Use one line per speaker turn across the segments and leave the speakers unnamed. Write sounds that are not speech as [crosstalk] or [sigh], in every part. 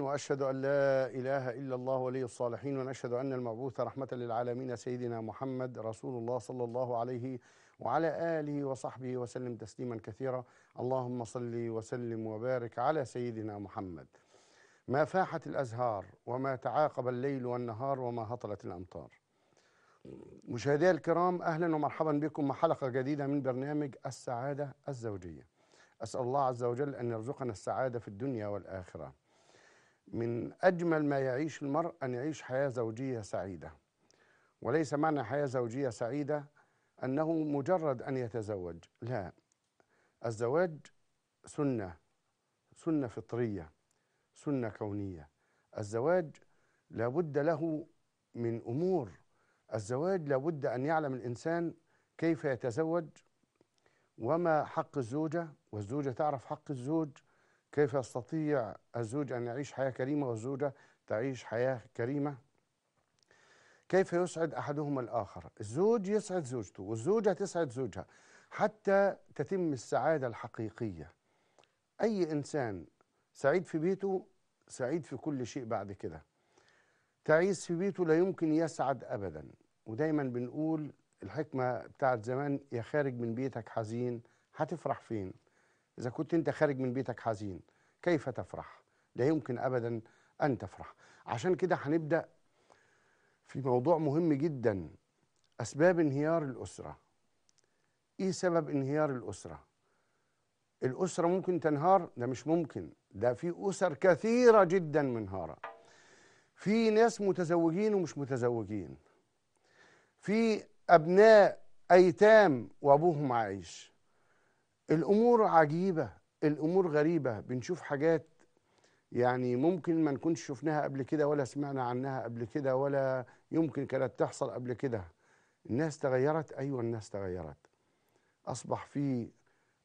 واشهد ان لا اله الا الله ولي الصالحين ونشهد ان المبعوث رحمه للعالمين سيدنا محمد رسول الله صلى الله عليه وعلى اله وصحبه وسلم تسليما كثيرا اللهم صل وسلم وبارك على سيدنا محمد ما فاحت الازهار وما تعاقب الليل والنهار وما هطلت الامطار مشاهدي الكرام اهلا ومرحبا بكم مع حلقه جديده من برنامج السعاده الزوجيه اسال الله عز وجل ان يرزقنا السعاده في الدنيا والاخره من أجمل ما يعيش المرء أن يعيش حياة زوجية سعيدة وليس معنى حياة زوجية سعيدة أنه مجرد أن يتزوج لا الزواج سنة سنة فطرية سنة كونية الزواج لابد له من أمور الزواج لابد أن يعلم الإنسان كيف يتزوج وما حق الزوجة والزوجة تعرف حق الزوج كيف يستطيع الزوج أن يعيش حياة كريمة والزوجة تعيش حياة كريمة كيف يسعد أحدهما الآخر الزوج يسعد زوجته والزوجة تسعد زوجها حتى تتم السعادة الحقيقية أي إنسان سعيد في بيته سعيد في كل شيء بعد كده تعيس في بيته لا يمكن يسعد أبدا ودايما بنقول الحكمة بتاعت زمان يا خارج من بيتك حزين هتفرح فين إذا كنت أنت خارج من بيتك حزين كيف تفرح؟ لا يمكن أبدا أن تفرح عشان كده هنبدأ في موضوع مهم جدا أسباب انهيار الأسرة إيه سبب انهيار الأسرة؟ الأسرة ممكن تنهار ده مش ممكن ده في أسر كثيرة جدا منهارة في ناس متزوجين ومش متزوجين في أبناء أيتام وأبوهم عايش الامور عجيبه الامور غريبه بنشوف حاجات يعني ممكن ما نكونش شفناها قبل كده ولا سمعنا عنها قبل كده ولا يمكن كانت تحصل قبل كده الناس تغيرت ايوه الناس تغيرت اصبح في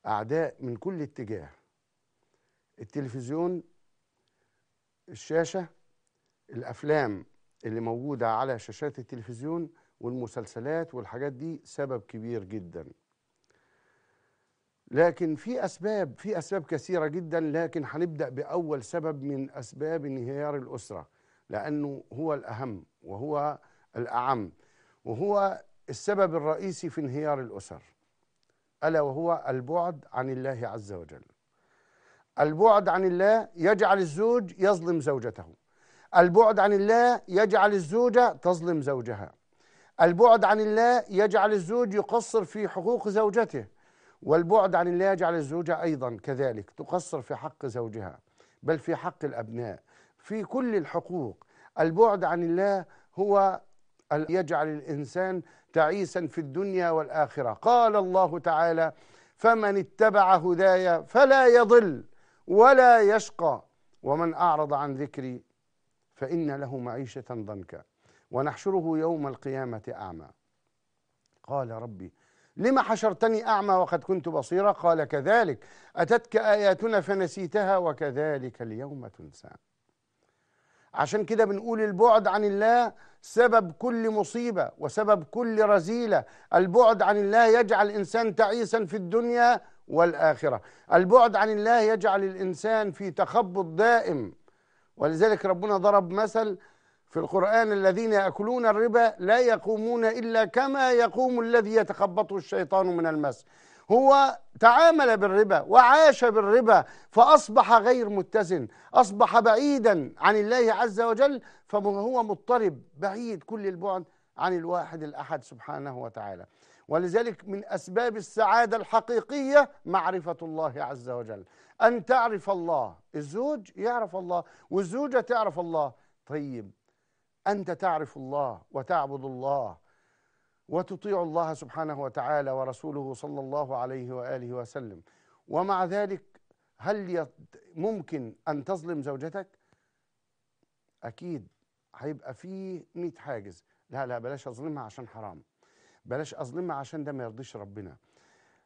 اعداء من كل اتجاه التلفزيون الشاشه الافلام اللي موجوده على شاشات التلفزيون والمسلسلات والحاجات دي سبب كبير جدا لكن في اسباب في اسباب كثيره جدا لكن هنبدا باول سبب من اسباب انهيار الاسره لانه هو الاهم وهو الاعم وهو السبب الرئيسي في انهيار الاسر الا وهو البعد عن الله عز وجل البعد عن الله يجعل الزوج يظلم زوجته البعد عن الله يجعل الزوجه تظلم زوجها البعد عن الله يجعل الزوج يقصر في حقوق زوجته والبعد عن الله يجعل الزوجة أيضا كذلك تقصر في حق زوجها بل في حق الأبناء في كل الحقوق البعد عن الله هو يجعل الإنسان تعيسا في الدنيا والآخرة قال الله تعالى فمن اتبع هداي فلا يضل ولا يشقى ومن أعرض عن ذكري فإن له معيشة ضنكا ونحشره يوم القيامة أعمى قال ربي لما حشرتني أعمى وقد كنت بصيرا قال كذلك أتتك آياتنا فنسيتها وكذلك اليوم تنسى عشان كده بنقول البعد عن الله سبب كل مصيبة وسبب كل رزيلة البعد عن الله يجعل الإنسان تعيسا في الدنيا والآخرة البعد عن الله يجعل الإنسان في تخبط دائم ولذلك ربنا ضرب مثل في القرآن الذين يأكلون الربا لا يقومون إلا كما يقوم الذي يتخبطه الشيطان من المس هو تعامل بالربا وعاش بالربا فأصبح غير متزن أصبح بعيدا عن الله عز وجل فهو مضطرب بعيد كل البعد عن الواحد الأحد سبحانه وتعالى ولذلك من أسباب السعادة الحقيقية معرفة الله عز وجل أن تعرف الله الزوج يعرف الله والزوجة تعرف الله طيب أنت تعرف الله وتعبد الله وتطيع الله سبحانه وتعالى ورسوله صلى الله عليه وآله وسلم ومع ذلك هل ممكن أن تظلم زوجتك؟ أكيد هيبقى فيه 100 حاجز لا لا بلاش أظلمها عشان حرام بلاش أظلمها عشان ده ما يرضيش ربنا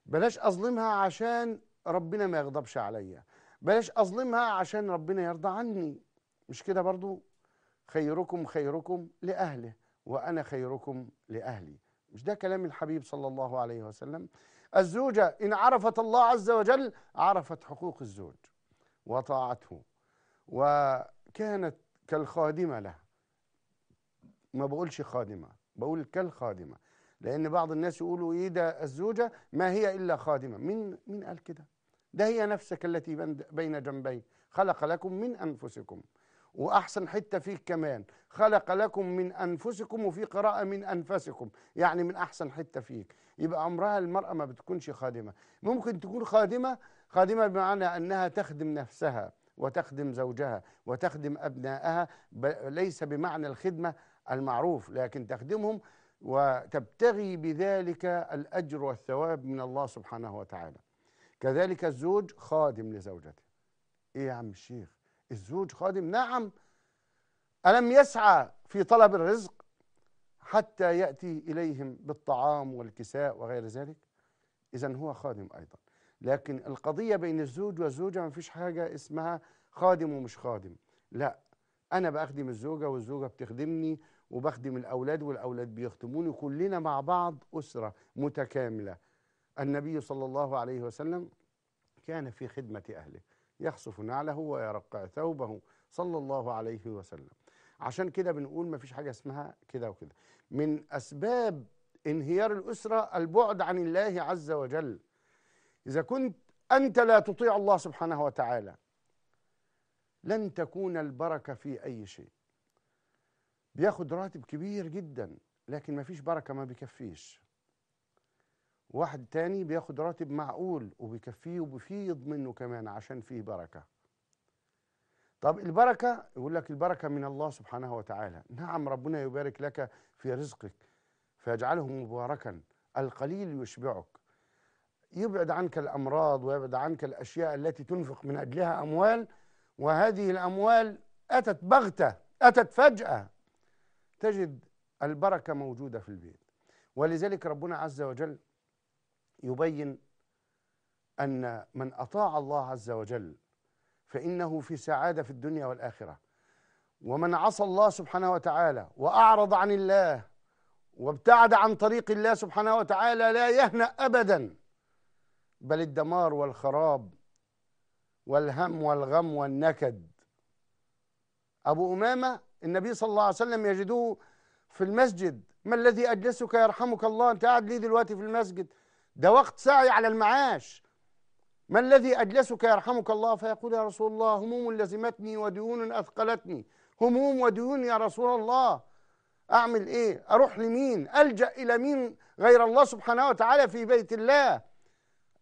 بلاش أظلمها عشان ربنا ما يغضبش عليا بلاش أظلمها عشان ربنا يرضى عني مش كده برضو خيركم خيركم لأهله وأنا خيركم لأهلي مش ده كلام الحبيب صلى الله عليه وسلم الزوجة إن عرفت الله عز وجل عرفت حقوق الزوج وطاعته وكانت كالخادمة له ما بقولش خادمة بقول كالخادمة لأن بعض الناس يقولوا إيه ده الزوجة ما هي إلا خادمة مين, مين قال كده ده هي نفسك التي بين جنبي خلق لكم من أنفسكم واحسن حته فيه كمان خلق لكم من انفسكم وفي قراءه من انفسكم يعني من احسن حته فيك يبقى عمرها المراه ما بتكونش خادمه ممكن تكون خادمه خادمه بمعنى انها تخدم نفسها وتخدم زوجها وتخدم ابنائها ليس بمعنى الخدمه المعروف لكن تخدمهم وتبتغي بذلك الاجر والثواب من الله سبحانه وتعالى كذلك الزوج خادم لزوجته ايه يا عم الشيخ الزوج خادم نعم ألم يسعى في طلب الرزق حتى يأتي إليهم بالطعام والكساء وغير ذلك إذا هو خادم أيضا لكن القضية بين الزوج والزوجة ما فيش حاجة اسمها خادم ومش خادم لا أنا بخدم الزوجة والزوجة بتخدمني وبخدم الأولاد والأولاد بيخدموني كلنا مع بعض أسرة متكاملة النبي صلى الله عليه وسلم كان في خدمة أهله يخسف نعله ويرقع ثوبه صلى الله عليه وسلم عشان كده بنقول ما فيش حاجة اسمها كده وكده من أسباب انهيار الأسرة البعد عن الله عز وجل إذا كنت أنت لا تطيع الله سبحانه وتعالى لن تكون البركة في أي شيء بياخد راتب كبير جدا لكن ما فيش بركة ما بيكفيش واحد تاني بياخد راتب معقول وبيكفيه وبيفيض منه كمان عشان فيه بركة طب البركة يقول لك البركة من الله سبحانه وتعالى نعم ربنا يبارك لك في رزقك فيجعله مباركا القليل يشبعك يبعد عنك الأمراض ويبعد عنك الأشياء التي تنفق من أجلها أموال وهذه الأموال أتت بغتة أتت فجأة تجد البركة موجودة في البيت ولذلك ربنا عز وجل يبين أن من أطاع الله عز وجل فإنه في سعادة في الدنيا والآخرة ومن عصى الله سبحانه وتعالى وأعرض عن الله وابتعد عن طريق الله سبحانه وتعالى لا يهنأ أبدا بل الدمار والخراب والهم والغم والنكد أبو أمامة النبي صلى الله عليه وسلم يجدوه في المسجد ما الذي أجلسك يرحمك الله أنت قاعد ليه دلوقتي في المسجد ده وقت سعي على المعاش ما الذي أجلسك يرحمك الله فيقول يا رسول الله هموم لزمتني وديون أثقلتني هموم وديون يا رسول الله أعمل إيه أروح لمين ألجأ إلى مين غير الله سبحانه وتعالى في بيت الله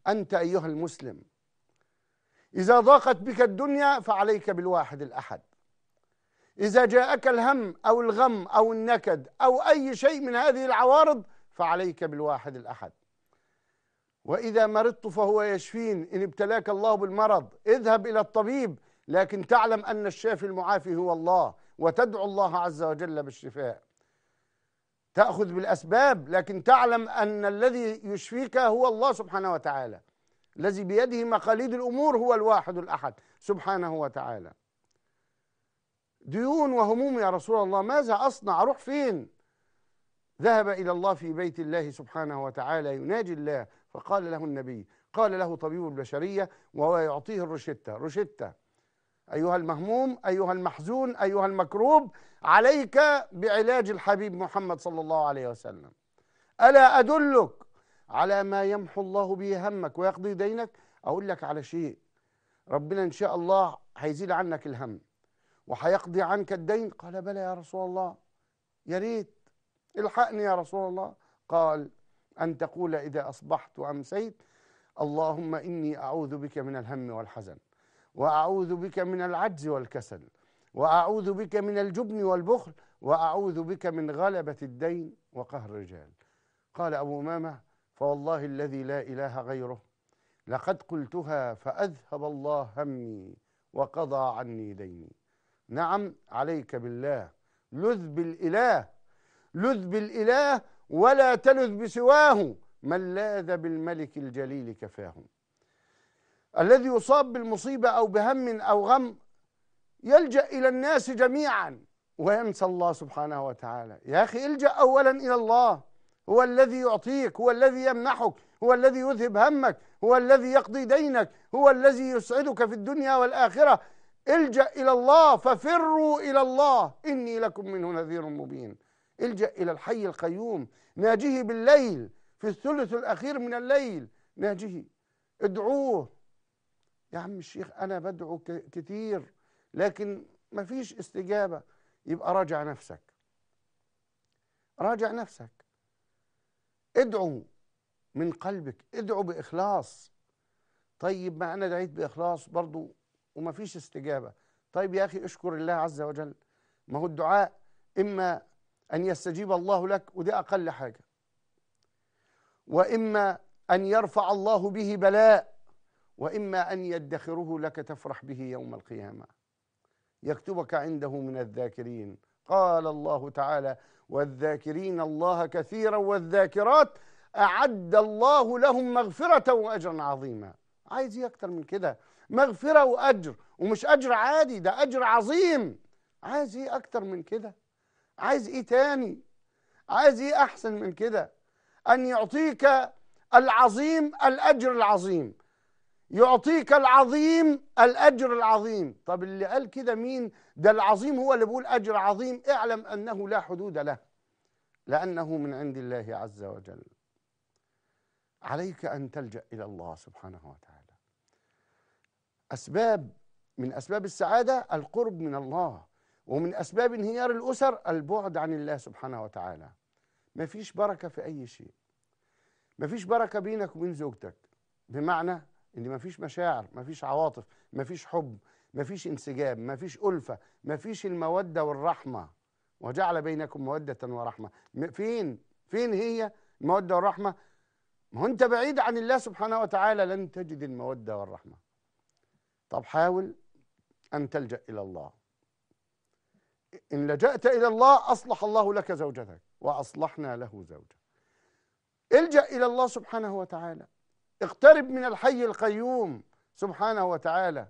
أنت أيها المسلم إذا ضاقت بك الدنيا فعليك بالواحد الأحد إذا جاءك الهم أو الغم أو النكد أو أي شيء من هذه العوارض فعليك بالواحد الأحد وإذا مرضت فهو يشفين إن ابتلاك الله بالمرض اذهب إلى الطبيب لكن تعلم أن الشافي المعافي هو الله وتدعو الله عز وجل بالشفاء تأخذ بالأسباب لكن تعلم أن الذي يشفيك هو الله سبحانه وتعالى الذي بيده مقاليد الأمور هو الواحد الأحد سبحانه وتعالى ديون وهموم يا رسول الله ماذا أصنع أروح فين ذهب إلى الله في بيت الله سبحانه وتعالى يناجي الله فقال له النبي قال له طبيب البشرية وهو يعطيه الروشتة روشتة أيها المهموم أيها المحزون أيها المكروب عليك بعلاج الحبيب محمد صلى الله عليه وسلم ألا أدلك على ما يمحو الله به همك ويقضي دينك أقول لك على شيء ربنا إن شاء الله هيزيل عنك الهم وهيقضي عنك الدين قال بلى يا رسول الله يا ريت الحقني يا رسول الله قال أن تقول إذا أصبحت وأمسيت اللهم إني أعوذ بك من الهم والحزن وأعوذ بك من العجز والكسل وأعوذ بك من الجبن والبخل وأعوذ بك من غلبة الدين وقهر الرجال قال أبو أمامة فوالله الذي لا إله غيره لقد قلتها فأذهب الله همي وقضى عني ديني نعم عليك بالله لذ بالإله لذ بالإله ولا تلذ بسواه من لاذ بالملك الجليل كفاهم الذي يصاب بالمصيبة أو بهم أو غم يلجأ إلى الناس جميعا وينسى الله سبحانه وتعالى يا أخي الجأ أولا إلى الله هو الذي يعطيك هو الذي يمنحك هو الذي يذهب همك هو الذي يقضي دينك هو الذي يسعدك في الدنيا والآخرة الجأ إلى الله ففروا إلى الله إني لكم منه نذير مبين الجأ إلى الحي القيوم ناجه بالليل في الثلث الأخير من الليل ناجه ادعوه يا عم الشيخ أنا بدعو كتير لكن ما فيش استجابة يبقى راجع نفسك راجع نفسك ادعو من قلبك ادعو بإخلاص طيب ما أنا دعيت بإخلاص برضو فيش استجابة طيب يا أخي اشكر الله عز وجل ما هو الدعاء إما أن يستجيب الله لك ودي أقل حاجة وإما أن يرفع الله به بلاء وإما أن يدخره لك تفرح به يوم القيامة يكتبك عنده من الذاكرين قال الله تعالى والذاكرين الله كثيرا والذاكرات أعد الله لهم مغفرة وأجرا عظيما عايز ايه أكتر من كده مغفرة وأجر ومش أجر عادي ده أجر عظيم عايز ايه أكتر من كده عايز ايه تاني عايز ايه احسن من كده ان يعطيك العظيم الاجر العظيم يعطيك العظيم الاجر العظيم طب اللي قال كده مين ده العظيم هو اللي بيقول اجر عظيم اعلم انه لا حدود له لانه من عند الله عز وجل عليك ان تلجا الى الله سبحانه وتعالى اسباب من اسباب السعاده القرب من الله ومن أسباب انهيار الأسر البعد عن الله سبحانه وتعالى مفيش بركة في أي شيء مفيش بركة بينك وبين زوجتك بمعنى ان مفيش مشاعر مفيش عواطف مفيش حب مفيش انسجاب مفيش ألفة مفيش المودة والرحمة وجعل بينكم مودة ورحمة فين فين هي المودة والرحمة ما هو انت بعيد عن الله سبحانه وتعالى لن تجد المودة والرحمة طب حاول أن تلجأ إلى الله إن لجأت إلى الله أصلح الله لك زوجتك وأصلحنا له زوجه الجأ إلى الله سبحانه وتعالى اقترب من الحي القيوم سبحانه وتعالى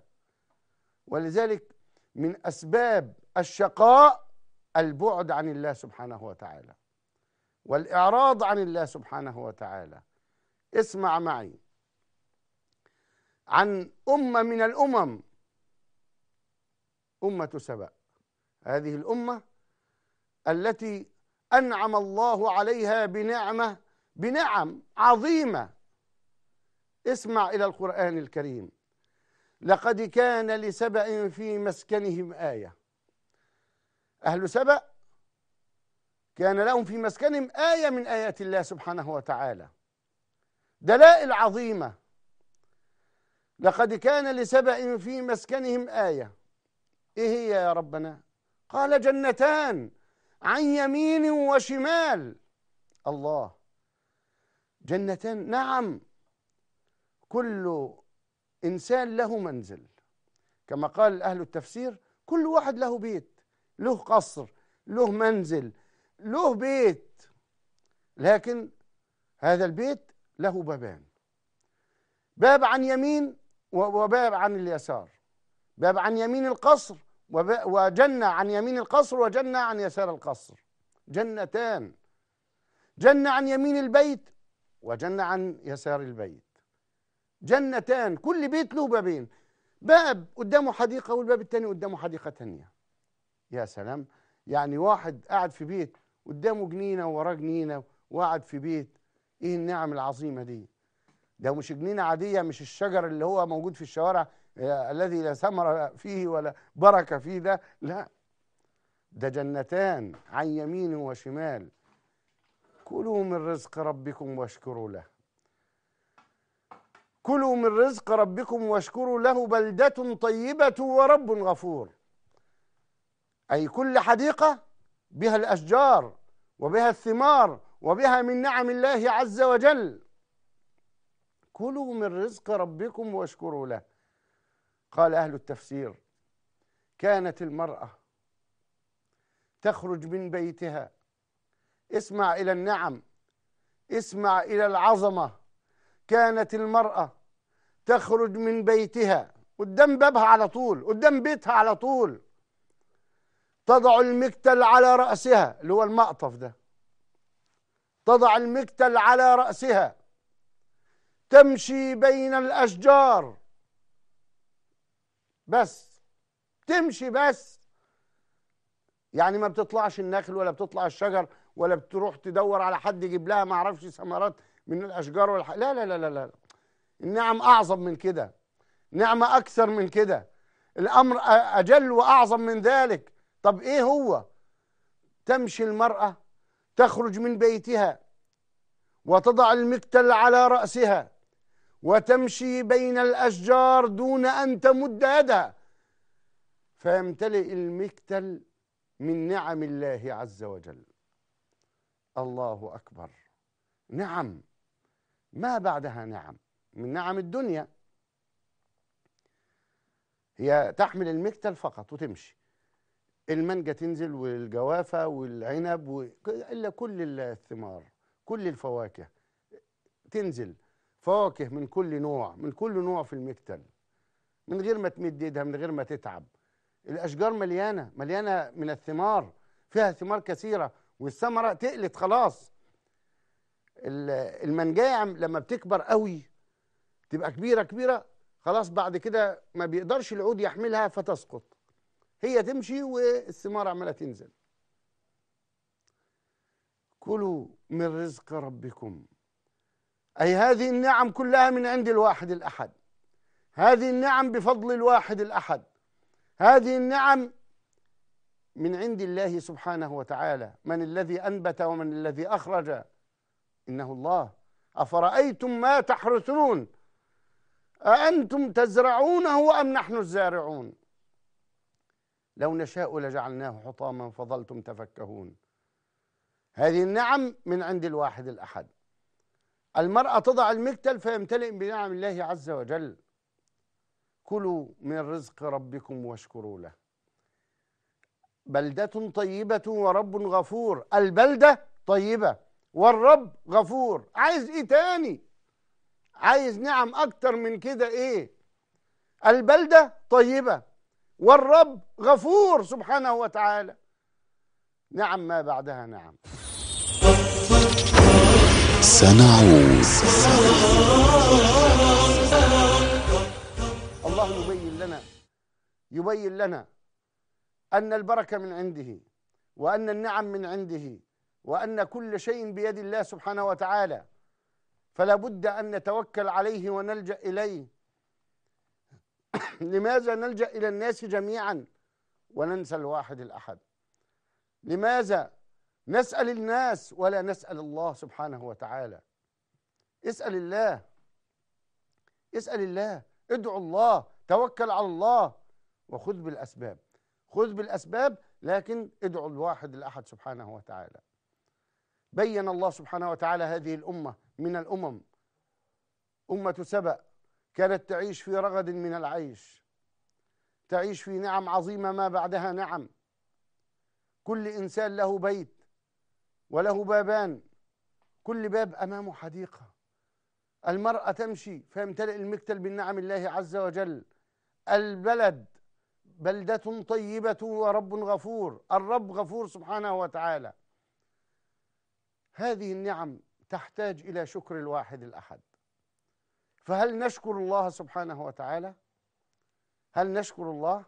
ولذلك من أسباب الشقاء البعد عن الله سبحانه وتعالى والإعراض عن الله سبحانه وتعالى اسمع معي عن أمة من الأمم أمة سبأ هذه الأمة التي أنعم الله عليها بنعمة بنعم عظيمة اسمع إلى القرآن الكريم لقد كان لسبأ في مسكنهم آية أهل سبأ كان لهم في مسكنهم آية من آيات الله سبحانه وتعالى دلائل عظيمة لقد كان لسبأ في مسكنهم آية إيه هي يا ربنا قال جنتان عن يمين وشمال الله جنتان نعم كل انسان له منزل كما قال اهل التفسير كل واحد له بيت له قصر له منزل له بيت لكن هذا البيت له بابان باب عن يمين وباب عن اليسار باب عن يمين القصر وجنة عن يمين القصر وجنة عن يسار القصر جنتان جنة عن يمين البيت وجنة عن يسار البيت جنتان كل بيت له بابين باب قدامه حديقة والباب التاني قدامه حديقة تانية يا سلام يعني واحد قاعد في بيت قدامه جنينة ووراه جنينة وقاعد في بيت ايه النعم العظيمة دي ده مش جنينة عادية مش الشجر اللي هو موجود في الشوارع الذي لا ثمر فيه ولا بركة فيه ده لا ده جنتان عن يمين وشمال كلوا من رزق ربكم واشكروا له كلوا من رزق ربكم واشكروا له بلدة طيبة ورب غفور أي كل حديقة بها الأشجار وبها الثمار وبها من نعم الله عز وجل كلوا من رزق ربكم واشكروا له قال أهل التفسير كانت المرأة تخرج من بيتها اسمع إلى النعم اسمع إلى العظمة كانت المرأة تخرج من بيتها قدام بابها على طول قدام بيتها على طول تضع المكتل على رأسها اللي هو المقطف ده تضع المكتل على رأسها تمشي بين الأشجار بس تمشي بس يعني ما بتطلعش النخل ولا بتطلع الشجر ولا بتروح تدور على حد يجيب لها ما اعرفش ثمرات من الاشجار والح... لا لا لا لا لا النعم اعظم من كده نعمه اكثر من كده الامر اجل واعظم من ذلك طب ايه هو تمشي المراه تخرج من بيتها وتضع المكتل على راسها وتمشي بين الأشجار دون أن تمد يدها فيمتلئ المكتل من نعم الله عز وجل الله أكبر نعم ما بعدها نعم من نعم الدنيا هي تحمل المكتل فقط وتمشي المانجا تنزل والجوافة والعنب و... إلا كل الثمار كل الفواكه تنزل فواكه من كل نوع من كل نوع في المكتل من غير ما تمد ايدها من غير ما تتعب الاشجار مليانه مليانه من الثمار فيها ثمار كثيره والثمره تقلت خلاص المنجاية لما بتكبر قوي تبقى كبيره كبيره خلاص بعد كده ما بيقدرش العود يحملها فتسقط هي تمشي والثمار عماله تنزل كلوا من رزق ربكم أي هذه النعم كلها من عند الواحد الأحد هذه النعم بفضل الواحد الأحد هذه النعم من عند الله سبحانه وتعالى من الذي أنبت ومن الذي أخرج إنه الله أفرأيتم ما تحرثون أأنتم تزرعونه أم نحن الزارعون لو نشاء لجعلناه حطاما فظلتم تفكهون هذه النعم من عند الواحد الأحد المرأة تضع المكتل فيمتلئ بنعم الله عز وجل كلوا من رزق ربكم واشكروا له بلدة طيبة ورب غفور البلدة طيبة والرب غفور عايز ايه تاني عايز نعم اكتر من كده ايه البلدة طيبة والرب غفور سبحانه وتعالى نعم ما بعدها نعم سنعود الله يبين لنا يبين لنا أن البركة من عنده وأن النعم من عنده وأن كل شيء بيد الله سبحانه وتعالى فلا بد أن نتوكل عليه ونلجأ إليه [coughs] لماذا نلجأ إلى الناس جميعا وننسى الواحد الأحد لماذا نسأل الناس ولا نسأل الله سبحانه وتعالى اسأل الله اسأل الله ادعو الله توكل على الله وخذ بالأسباب خذ بالأسباب لكن ادعو الواحد الأحد سبحانه وتعالى بين الله سبحانه وتعالى هذه الأمة من الأمم أمة سبأ كانت تعيش في رغد من العيش تعيش في نعم عظيمة ما بعدها نعم كل إنسان له بيت وله بابان كل باب أمامه حديقة المرأة تمشي فيمتلئ المكتل بالنعم الله عز وجل البلد بلدة طيبة ورب غفور الرب غفور سبحانه وتعالى هذه النعم تحتاج إلى شكر الواحد الأحد فهل نشكر الله سبحانه وتعالى هل نشكر الله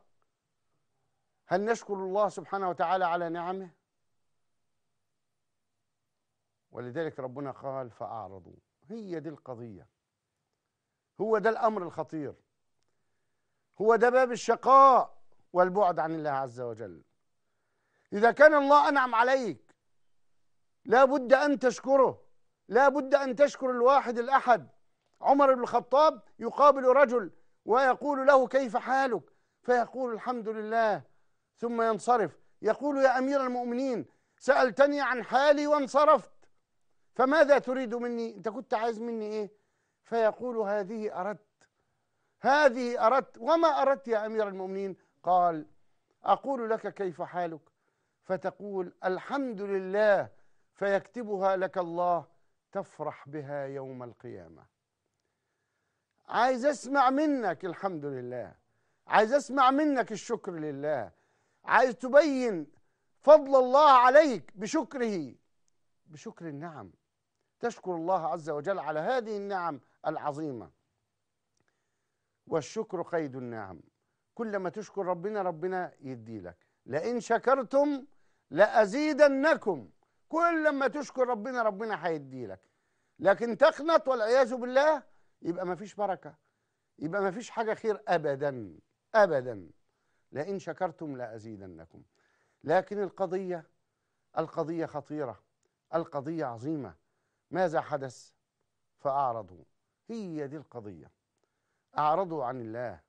هل نشكر الله سبحانه وتعالى على نعمه ولذلك ربنا قال فأعرضوا هي دي القضية هو ده الأمر الخطير هو ده باب الشقاء والبعد عن الله عز وجل إذا كان الله أنعم عليك لا بد أن تشكره لا بد أن تشكر الواحد الأحد عمر بن الخطاب يقابل رجل ويقول له كيف حالك فيقول الحمد لله ثم ينصرف يقول يا أمير المؤمنين سألتني عن حالي وانصرفت فماذا تريد مني انت كنت عايز مني ايه فيقول هذه اردت هذه اردت وما اردت يا امير المؤمنين قال اقول لك كيف حالك فتقول الحمد لله فيكتبها لك الله تفرح بها يوم القيامه عايز اسمع منك الحمد لله عايز اسمع منك الشكر لله عايز تبين فضل الله عليك بشكره بشكر النعم تشكر الله عز وجل على هذه النعم العظيمة والشكر قيد النعم كلما تشكر ربنا ربنا يدي لك لئن شكرتم لأزيدنكم كلما تشكر ربنا ربنا هيدي لك لكن تقنط والعياذ بالله يبقى ما فيش بركة يبقى ما فيش حاجة خير أبدا أبدا لئن شكرتم لأزيدنكم لكن القضية القضية خطيرة القضية عظيمة ماذا حدث فأعرضوا هي دي القضية أعرضوا عن الله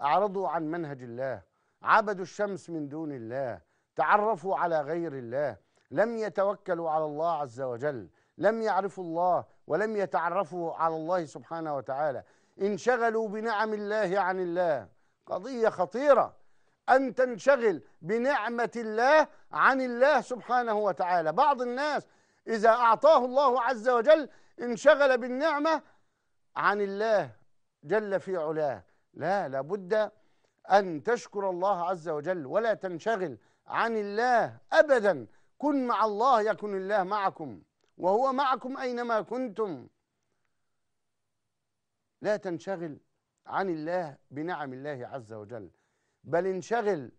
أعرضوا عن منهج الله عبدوا الشمس من دون الله تعرفوا على غير الله لم يتوكلوا على الله عز وجل لم يعرفوا الله ولم يتعرفوا على الله سبحانه وتعالى انشغلوا بنعم الله عن الله قضية خطيرة أن تنشغل بنعمة الله عن الله سبحانه وتعالى بعض الناس إذا أعطاه الله عز وجل انشغل بالنعمة عن الله جل في علاه لا لابد أن تشكر الله عز وجل ولا تنشغل عن الله أبدا كن مع الله يكن الله معكم وهو معكم أينما كنتم لا تنشغل عن الله بنعم الله عز وجل بل انشغل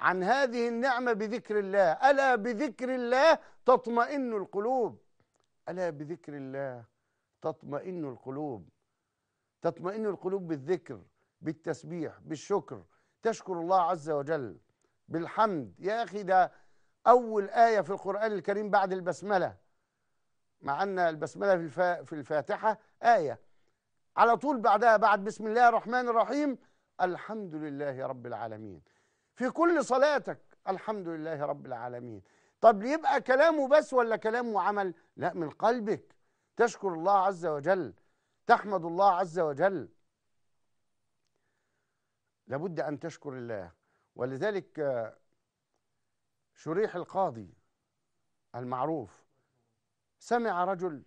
عن هذه النعمة بذكر الله ألا بذكر الله تطمئن القلوب ألا بذكر الله تطمئن القلوب تطمئن القلوب بالذكر بالتسبيح بالشكر تشكر الله عز وجل بالحمد يا أخي ده أول آية في القرآن الكريم بعد البسملة مع أن البسملة في, الفا في الفاتحة آية على طول بعدها بعد بسم الله الرحمن الرحيم الحمد لله رب العالمين في كل صلاتك الحمد لله رب العالمين طب يبقى كلامه بس ولا كلامه وعمل لا من قلبك تشكر الله عز وجل تحمد الله عز وجل لابد أن تشكر الله ولذلك شريح القاضي المعروف سمع رجل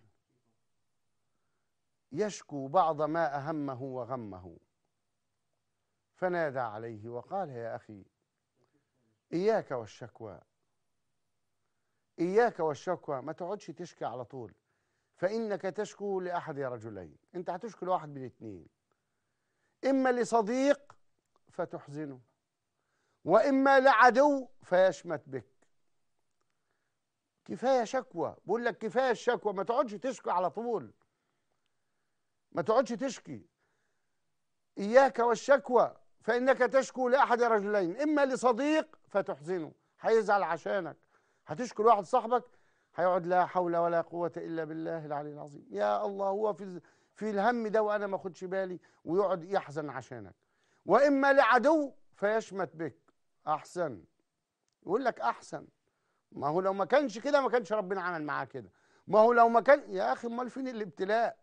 يشكو بعض ما أهمه وغمه فنادى عليه وقال يا أخي إياك والشكوى إياك والشكوى ما تقعدش تشكي على طول فإنك تشكو لأحد يا رجلين أنت هتشكو لواحد من اتنين إما لصديق فتحزنه وإما لعدو فيشمت بك كفاية شكوى بقول لك كفاية الشكوى ما تقعدش تشكي على طول ما تقعدش تشكي إياك والشكوى فإنك تشكو لأحد رجلين إما لصديق فتحزنه هيزعل عشانك هتشكو لواحد صاحبك هيقعد لا حول ولا قوة إلا بالله العلي العظيم يا الله هو في في الهم ده وأنا ما أخدش بالي ويقعد يحزن عشانك وإما لعدو فيشمت بك أحسن يقول لك أحسن ما هو لو ما كانش كده ما كانش ربنا عمل معاه كده ما هو لو ما كان يا أخي أمال فين الابتلاء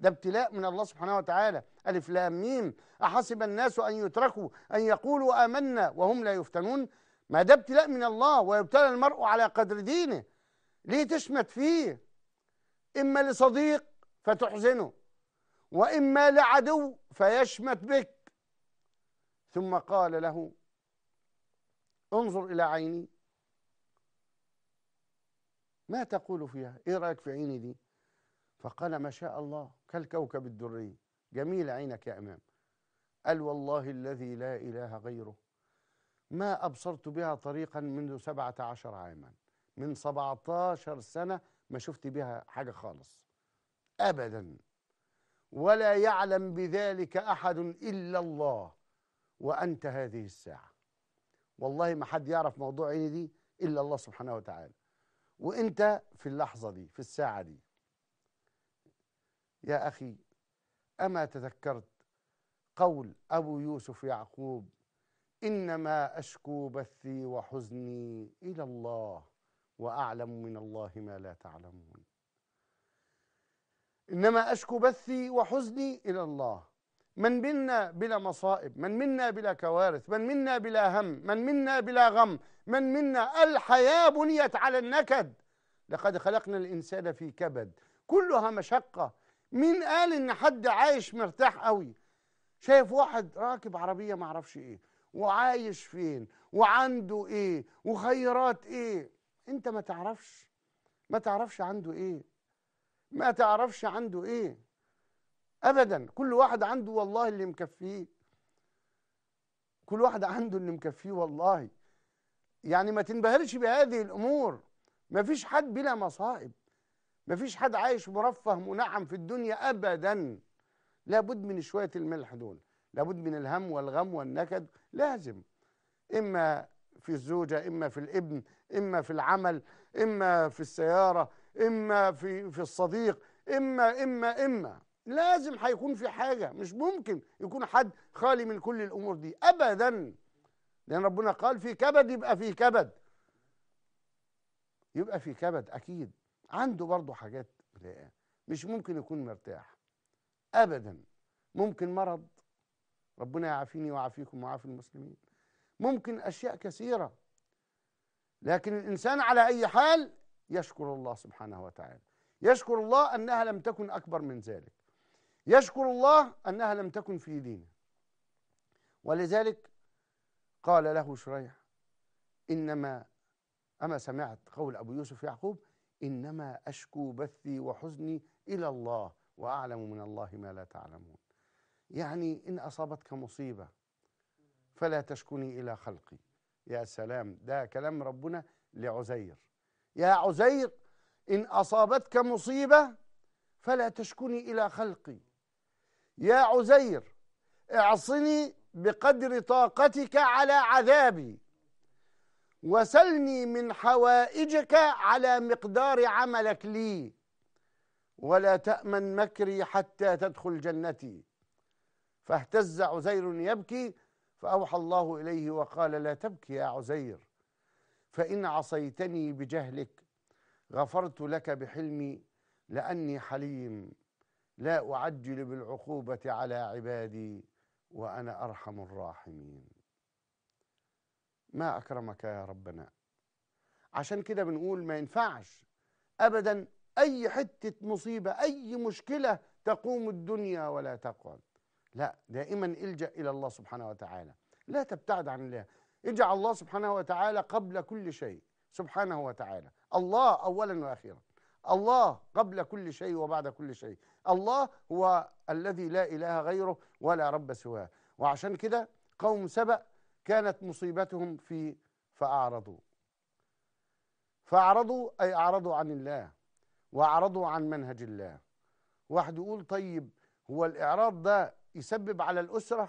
ده ابتلاء من الله سبحانه وتعالى ألف لام ميم أحسب الناس أن يتركوا أن يقولوا آمنا وهم لا يفتنون ما ده ابتلاء من الله ويبتلى المرء على قدر دينه ليه تشمت فيه إما لصديق فتحزنه وإما لعدو فيشمت بك ثم قال له انظر إلى عيني ما تقول فيها إيه رأيك في عيني دي فقال ما شاء الله كالكوكب الدري جميل عينك يا إمام قال والله الذي لا إله غيره ما أبصرت بها طريقا منذ سبعة عشر عاما من عشر سنة ما شفت بها حاجة خالص أبدا ولا يعلم بذلك أحد إلا الله وأنت هذه الساعة والله ما حد يعرف موضوع عيني دي إلا الله سبحانه وتعالى وأنت في اللحظة دي في الساعة دي يا أخي أما تذكرت قول أبو يوسف يعقوب إنما أشكو بثي وحزني إلى الله وأعلم من الله ما لا تعلمون إنما أشكو بثي وحزني إلى الله من منا بلا مصائب من منا بلا كوارث من منا بلا هم من منا بلا غم من منا الحياة بنيت على النكد لقد خلقنا الإنسان في كبد كلها مشقة مين قال ان حد عايش مرتاح قوي شايف واحد راكب عربيه معرفش ايه وعايش فين وعنده ايه وخيرات ايه انت ما تعرفش ما تعرفش عنده ايه ما تعرفش عنده ايه ابدا كل واحد عنده والله اللي مكفيه كل واحد عنده اللي مكفيه والله يعني ما تنبهرش بهذه الامور ما فيش حد بلا مصائب مفيش حد عايش مرفه منعم في الدنيا أبدا لابد من شوية الملح دول لابد من الهم والغم والنكد لازم إما في الزوجة إما في الابن إما في العمل إما في السيارة إما في, في الصديق إما إما إما لازم هيكون في حاجة مش ممكن يكون حد خالي من كل الأمور دي أبدا لأن ربنا قال في كبد يبقى في كبد يبقى في كبد أكيد عنده برضه حاجات مضايقاه مش ممكن يكون مرتاح ابدا ممكن مرض ربنا يعافيني ويعافيكم ويعافي المسلمين ممكن اشياء كثيره لكن الانسان على اي حال يشكر الله سبحانه وتعالى يشكر الله انها لم تكن اكبر من ذلك يشكر الله انها لم تكن في دينه ولذلك قال له شريح انما اما سمعت قول ابو يوسف يعقوب إنما أشكو بثي وحزني إلى الله وأعلم من الله ما لا تعلمون يعني إن أصابتك مصيبة فلا تشكني إلى خلقي يا سلام ده كلام ربنا لعزير يا عزير إن أصابتك مصيبة فلا تشكني إلى خلقي يا عزير اعصني بقدر طاقتك على عذابي وسلني من حوائجك على مقدار عملك لي ولا تأمن مكري حتى تدخل جنتي فاهتز عزير يبكي فأوحى الله إليه وقال لا تبكي يا عزير فإن عصيتني بجهلك غفرت لك بحلمي لأني حليم لا أعجل بالعقوبة على عبادي وأنا أرحم الراحمين ما أكرمك يا ربنا عشان كده بنقول ما ينفعش أبدا أي حتة مصيبة أي مشكلة تقوم الدنيا ولا تقعد لا دائما الجأ إلى الله سبحانه وتعالى لا تبتعد عن الله اجعل الله سبحانه وتعالى قبل كل شيء سبحانه وتعالى الله أولا وأخيرا الله قبل كل شيء وبعد كل شيء الله هو الذي لا إله غيره ولا رب سواه وعشان كده قوم سبأ كانت مصيبتهم في فأعرضوا فأعرضوا أي أعرضوا عن الله وأعرضوا عن منهج الله واحد يقول طيب هو الإعراض ده يسبب على الأسرة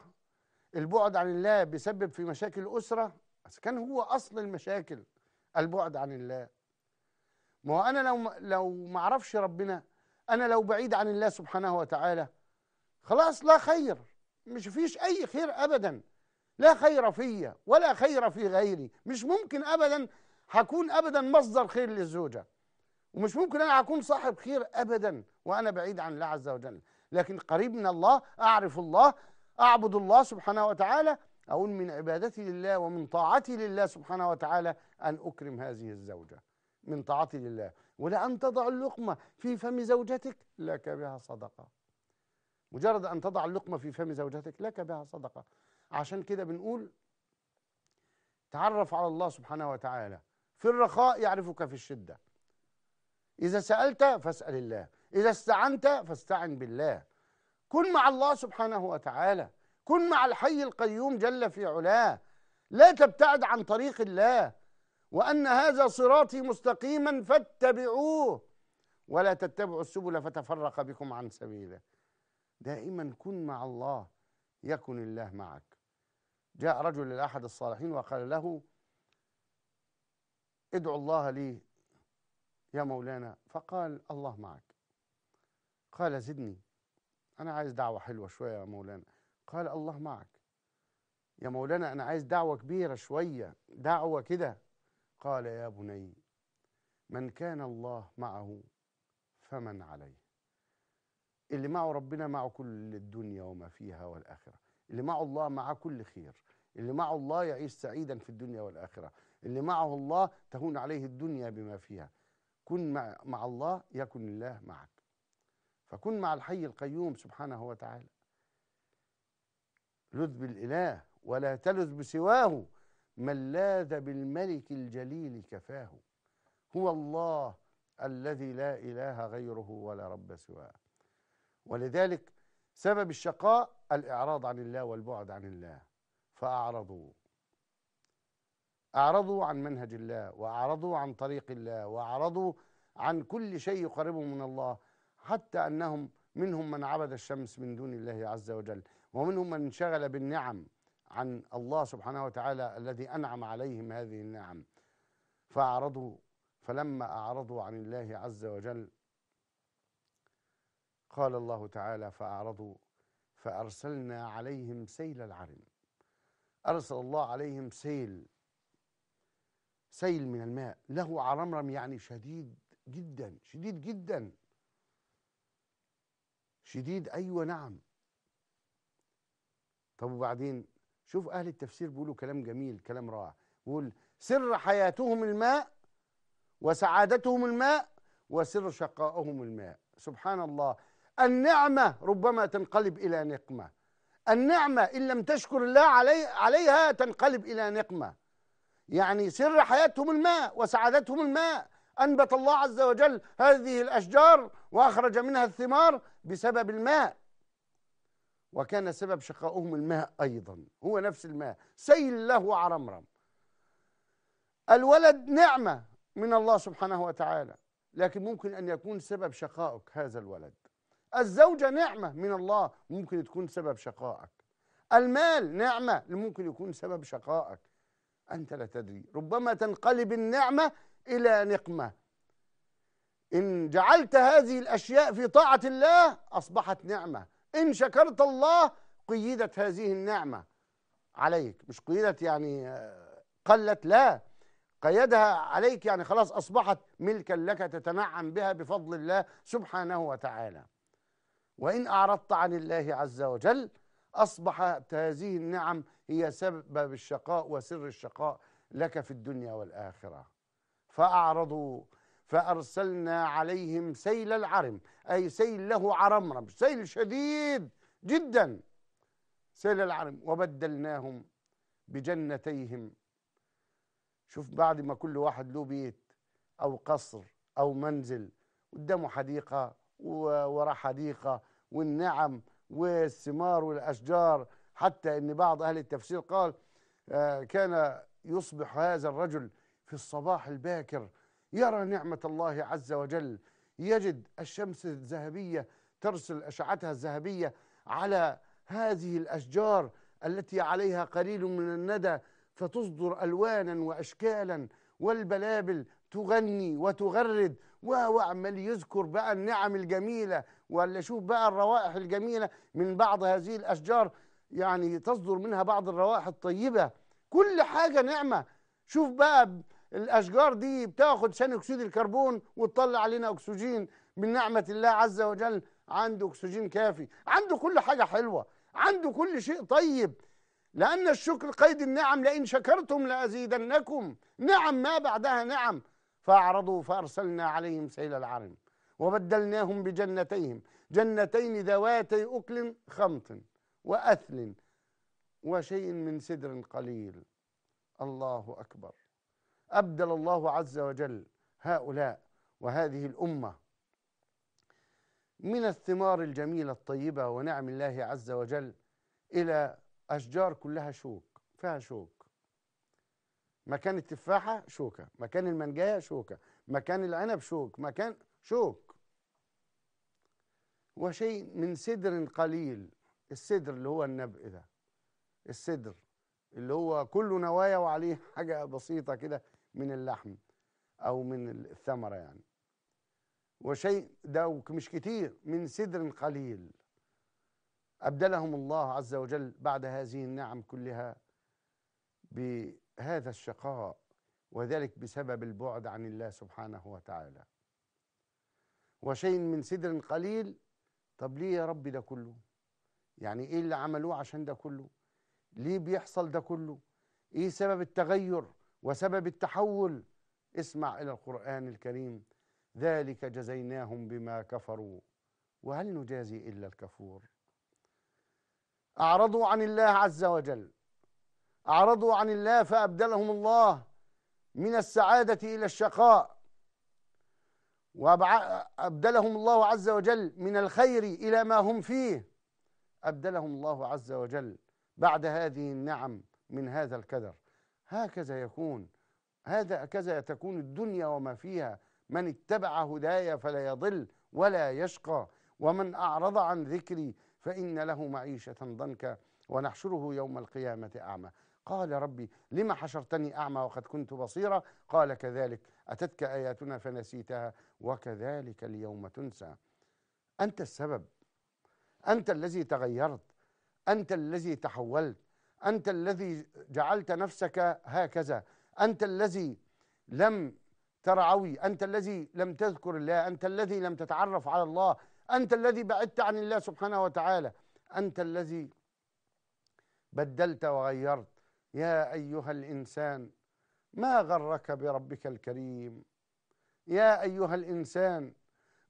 البعد عن الله بيسبب في مشاكل الأسرة بس كان هو أصل المشاكل البعد عن الله ما هو أنا لو لو ما أعرفش ربنا أنا لو بعيد عن الله سبحانه وتعالى خلاص لا خير مش فيش أي خير أبداً لا خير فيا ولا خير في غيري مش ممكن ابدا هكون ابدا مصدر خير للزوجه ومش ممكن انا اكون صاحب خير ابدا وانا بعيد عن الله عز وجل لكن قريب من الله اعرف الله اعبد الله سبحانه وتعالى اقول من عبادتي لله ومن طاعتي لله سبحانه وتعالى ان اكرم هذه الزوجه من طاعتي لله ولان تضع اللقمه في فم زوجتك لك بها صدقه مجرد أن تضع اللقمة في فم زوجتك لك بها صدقة عشان كده بنقول تعرف على الله سبحانه وتعالى في الرخاء يعرفك في الشدة إذا سألت فاسأل الله إذا استعنت فاستعن بالله كن مع الله سبحانه وتعالى كن مع الحي القيوم جل في علاه لا تبتعد عن طريق الله وأن هذا صراطي مستقيما فاتبعوه ولا تتبعوا السبل فتفرق بكم عن سبيله دائما كن مع الله يكن الله معك جاء رجل إلى أحد الصالحين وقال له ادعو الله لي يا مولانا فقال الله معك قال زدني أنا عايز دعوة حلوة شوية يا مولانا قال الله معك يا مولانا أنا عايز دعوة كبيرة شوية دعوة كده قال يا بني من كان الله معه فمن عليه اللي معه ربنا معه كل الدنيا وما فيها والآخرة اللي معه الله معه كل خير اللي معه الله يعيش سعيدا في الدنيا والآخرة اللي معه الله تهون عليه الدنيا بما فيها كن مع, مع الله يكن الله معك فكن مع الحي القيوم سبحانه وتعالى لذ بالإله ولا تلذ بسواه من لاذ بالملك الجليل كفاه هو الله الذي لا إله غيره ولا رب سواه ولذلك سبب الشقاء الإعراض عن الله والبعد عن الله فأعرضوا أعرضوا عن منهج الله وأعرضوا عن طريق الله وأعرضوا عن كل شيء يقربهم من الله حتى أنهم منهم من عبد الشمس من دون الله عز وجل ومنهم من انشغل بالنعم عن الله سبحانه وتعالى الذي أنعم عليهم هذه النعم فأعرضوا فلما أعرضوا عن الله عز وجل قال الله تعالى فأعرضوا فأرسلنا عليهم سيل العرم أرسل الله عليهم سيل سيل من الماء له عرمرم يعني شديد جدا شديد جدا شديد أيوة نعم طب وبعدين شوف أهل التفسير بيقولوا كلام جميل كلام رائع بيقول سر حياتهم الماء وسعادتهم الماء وسر شقائهم الماء سبحان الله النعمة ربما تنقلب إلى نقمة النعمة إن لم تشكر الله علي عليها تنقلب إلى نقمة يعني سر حياتهم الماء وسعادتهم الماء أنبت الله عز وجل هذه الأشجار وأخرج منها الثمار بسبب الماء وكان سبب شقاؤهم الماء أيضا هو نفس الماء سيل له عرمرم الولد نعمة من الله سبحانه وتعالى لكن ممكن أن يكون سبب شقائك هذا الولد الزوجة نعمة من الله ممكن تكون سبب شقائك المال نعمة ممكن يكون سبب شقائك أنت لا تدري ربما تنقلب النعمة إلى نقمة إن جعلت هذه الأشياء في طاعة الله أصبحت نعمة إن شكرت الله قيدت هذه النعمة عليك مش قيدت يعني آه، قلت لا قيدها عليك يعني خلاص أصبحت ملكا لك تتنعم بها بفضل الله سبحانه وتعالى وإن أعرضت عن الله عز وجل أصبحت هذه النعم هي سبب الشقاء وسر الشقاء لك في الدنيا والآخرة فأعرضوا فأرسلنا عليهم سيل العرم أي سيل له عرمرم سيل شديد جدا سيل العرم وبدلناهم بجنتيهم شوف بعد ما كل واحد له بيت أو قصر أو منزل قدامه حديقة ورا حديقة والنعم والثمار والأشجار حتى أن بعض أهل التفسير قال آه، كان يصبح هذا الرجل في الصباح الباكر يرى نعمة الله عز وجل يجد الشمس الذهبية ترسل أشعتها الذهبية على هذه الأشجار التي عليها قليل من الندى فتصدر ألوانا وأشكالا والبلابل تغني وتغرد وعمال يذكر بقى النعم الجميلة ولا شوف بقى الروائح الجميلة من بعض هذه الأشجار يعني تصدر منها بعض الروائح الطيبة كل حاجة نعمة شوف بقى الأشجار دي بتاخد ثاني أكسيد الكربون وتطلع علينا أكسجين من نعمة الله عز وجل عنده أكسجين كافي عنده كل حاجة حلوة عنده كل شيء طيب لأن الشكر قيد النعم لئن شكرتم لأزيدنكم نعم ما بعدها نعم فأعرضوا فأرسلنا عليهم سيل العرم وبدلناهم بجنتيهم جنتين ذواتي أكل خمط وأثل وشيء من سدر قليل الله أكبر أبدل الله عز وجل هؤلاء وهذه الأمة من الثمار الجميلة الطيبة ونعم الله عز وجل إلى أشجار كلها شوك فيها شوك مكان التفاحه شوكه مكان المنجايه شوكه مكان العنب شوك مكان شوك وشيء من سدر قليل السدر اللي هو النبق ده السدر اللي هو كله نوايا وعليه حاجه بسيطه كده من اللحم او من الثمره يعني وشيء ده مش كتير من سدر قليل أبدلهم الله عز وجل بعد هذه النعم كلها ب هذا الشقاء وذلك بسبب البعد عن الله سبحانه وتعالى وشيء من سدر قليل طب ليه يا رب ده كله يعني ايه اللي عملوه عشان ده كله ليه بيحصل ده كله ايه سبب التغير وسبب التحول اسمع الى القران الكريم ذلك جزيناهم بما كفروا وهل نجازي الا الكفور اعرضوا عن الله عز وجل أعرضوا عن الله فأبدلهم الله من السعادة إلى الشقاء وأبدلهم الله عز وجل من الخير إلى ما هم فيه أبدلهم الله عز وجل بعد هذه النعم من هذا الكدر هكذا يكون هذا كذا تكون الدنيا وما فيها من اتبع هداي فلا يضل ولا يشقى ومن أعرض عن ذكري فإن له معيشة ضنكا ونحشره يوم القيامة أعمى قال ربي لما حشرتني أعمى وقد كنت بصيرا قال كذلك أتتك آياتنا فنسيتها وكذلك اليوم تنسى أنت السبب أنت الذي تغيرت أنت الذي تحولت أنت الذي جعلت نفسك هكذا أنت الذي لم ترعوي أنت الذي لم تذكر الله أنت الذي لم تتعرف على الله أنت الذي بعدت عن الله سبحانه وتعالى أنت الذي بدلت وغيرت يا ايها الانسان ما غرك بربك الكريم يا ايها الانسان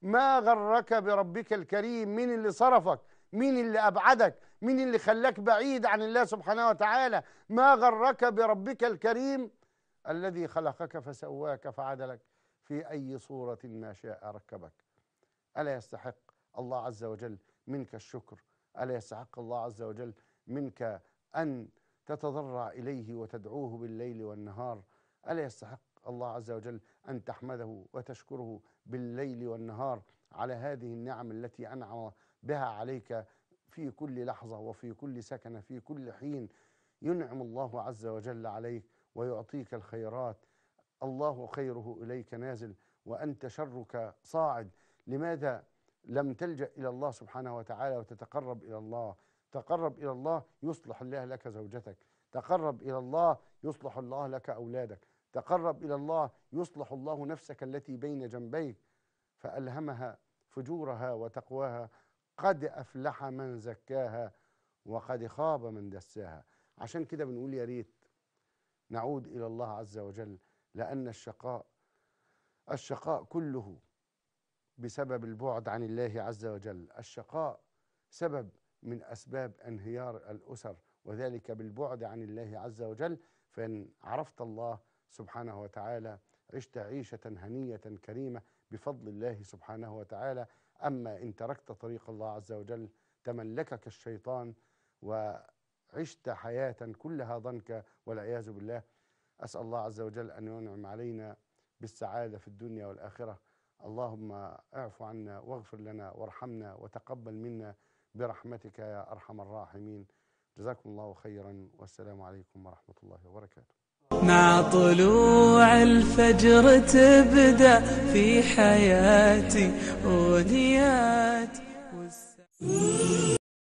ما غرك بربك الكريم مين اللي صرفك مين اللي ابعدك مين اللي خلاك بعيد عن الله سبحانه وتعالى ما غرك بربك الكريم الذي خلقك فسواك فعدلك في اي صوره ما شاء ركبك الا يستحق الله عز وجل منك الشكر الا يستحق الله عز وجل منك ان تتضرع إليه وتدعوه بالليل والنهار ألا يستحق الله عز وجل أن تحمده وتشكره بالليل والنهار على هذه النعم التي أنعم بها عليك في كل لحظة وفي كل سكنة في كل حين ينعم الله عز وجل عليك ويعطيك الخيرات الله خيره إليك نازل وأنت شرك صاعد لماذا لم تلجأ إلى الله سبحانه وتعالى وتتقرب إلى الله تقرب إلى الله يصلح الله لك زوجتك تقرب إلى الله يصلح الله لك أولادك تقرب إلى الله يصلح الله نفسك التي بين جنبيك فألهمها فجورها وتقواها قد أفلح من زكاها وقد خاب من دساها عشان كده بنقول يا ريت نعود إلى الله عز وجل لأن الشقاء الشقاء كله بسبب البعد عن الله عز وجل الشقاء سبب من أسباب انهيار الأسر وذلك بالبعد عن الله عز وجل فإن عرفت الله سبحانه وتعالى عشت عيشة هنية كريمة بفضل الله سبحانه وتعالى أما إن تركت طريق الله عز وجل تملكك الشيطان وعشت حياة كلها ضنك والعياذ بالله أسأل الله عز وجل أن ينعم علينا بالسعادة في الدنيا والآخرة اللهم اعف عنا واغفر لنا وارحمنا وتقبل منا برحمتك يا أرحم الراحمين جزاكم الله خيرا والسلام عليكم ورحمة الله وبركاته مع طلوع الفجر تبدأ في حياتي ونياتي والسلام